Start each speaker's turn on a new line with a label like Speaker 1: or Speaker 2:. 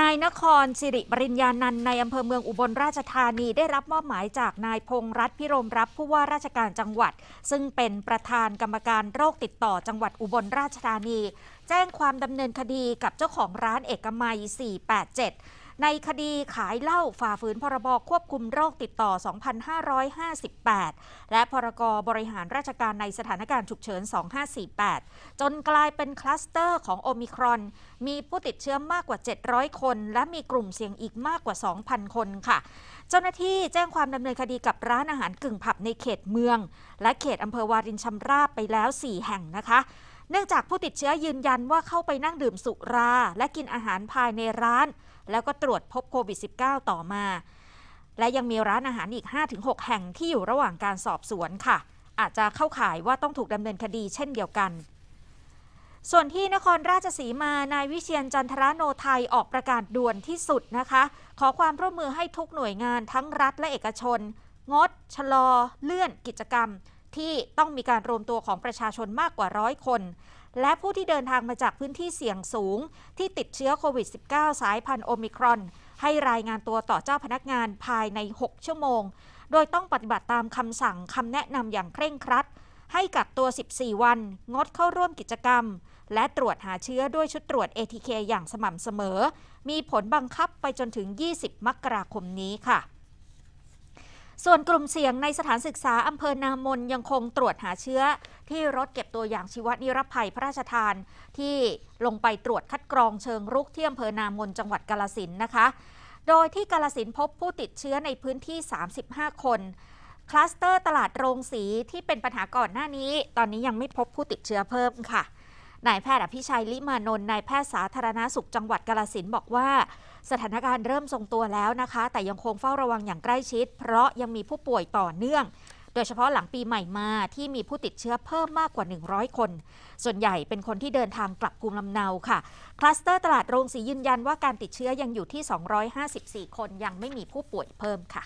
Speaker 1: นายนครสิริปริญญานันในอำเภอเมืองอุบลราชธานีได้รับมอบหมายจากนายพงรัฐพิรมรับผู้ว่าราชการจังหวัด ซึ่งเป็นประธานกรรมการโรคติดต่อจังหวัดอุบลราชธานี แจ้งความดำเนินคดีกับเจ้าของร้านเอกมัย 487ในคดีขายเหล้าฝ่าฝืนพรบควบคุมโรคติดต่อ 2558 และพรกบริหารราชการในสถานการณ์ฉุกเฉิน 2548 จนกลายเป็นคลัสเตอร์ของโอมิครอน มีผู้ติดเชื้อมากกว่า 700 คน และมีกลุ่มเสี่ยงอีกมากกว่า 2,000 คนค่ะ เจ้าหน้าที่แจ้งความดำเนินคดีกับร้านอาหารกึ่งผับในเขตเมือง และเขตอำเภอวารินชำราบไปแล้ว 4 แห่งนะคะเนื่องจากผู้ติดเชื้อยืนยันว่าเข้าไปนั่งดื่มสุรา และกินอาหารภายในร้านแล้วก็ตรวจพบโควิด -19 ต่อมา และยังมีร้านอาหารอีก 5-6 แห่งที่อยู่ระหว่างการสอบสวนค่ะ อาจจะเข้าข่ายว่าต้องถูกดำเนินคดีเช่นเดียวกัน ส่วนที่นครราชสีมานายวิเชียนจันทราโนไทยออกประกาศด่วนที่สุดนะคะ ขอความร่วมมือให้ทุกหน่วยงานทั้งรัฐและเอกชน งด ชะลอ เลื่อน กิจกรรมที่ต้องมีการรวมตัวของประชาชนมากกว่าร้อยคน และผู้ที่เดินทางมาจากพื้นที่เสี่ยงสูงที่ติดเชื้อโควิด -19 สายพันธุ์โอมิครอน ให้รายงานตัวต่อเจ้าพนักงานภายใน 6 ชั่วโมง โดยต้องปฏิบัติตามคำสั่งคำแนะนำอย่างเคร่งครัด ให้กักตัว 14 วัน งดเข้าร่วมกิจกรรม และตรวจหาเชื้อด้วยชุดตรวจ ATK อย่างสม่ำเสมอ มีผลบังคับไปจนถึง 20มกราคมนี้ค่ะส่วนกลุ่มเสี่ยงในสถานศึกษาอำเภอนามนยังคงตรวจหาเชื้อ ที่รถเก็บตัวอย่างชีวนิรภัยพระราชทาน ที่ลงไปตรวจคัดกรองเชิงรุกที่อำเภอนามนจังหวัดกาลสินนะคะ โดยที่กาลสินพบผู้ติดเชื้อในพื้นที่ 35 คน คลัสเตอร์ตลาดโรงสีที่เป็นปัญหาก่อนหน้านี้ ตอนนี้ยังไม่พบผู้ติดเชื้อเพิ่มค่ะนายแพทย์อภิชัยลิมานนท์นายแพทย์สาธารณาสุขจังหวัดกาลสินบอกว่าสถานการณ์เริ่มทรงตัวแล้วนะคะ แต่ยังคงเฝ้าระวังอย่างใกล้ชิด เพราะยังมีผู้ป่วยต่อเนื่อง โดยเฉพาะหลังปีใหม่มาที่มีผู้ติดเชื้อเพิ่มมากกว่า 100 คน ส่วนใหญ่เป็นคนที่เดินทางกลับภูมิลำเนาค่ะคลัสเตอร์ตลาดโรงสียืนยันว่า การติดเชื้อยังอยู่ที่ 254 คนยังไม่มีผู้ป่วยเพิ่มค่ะ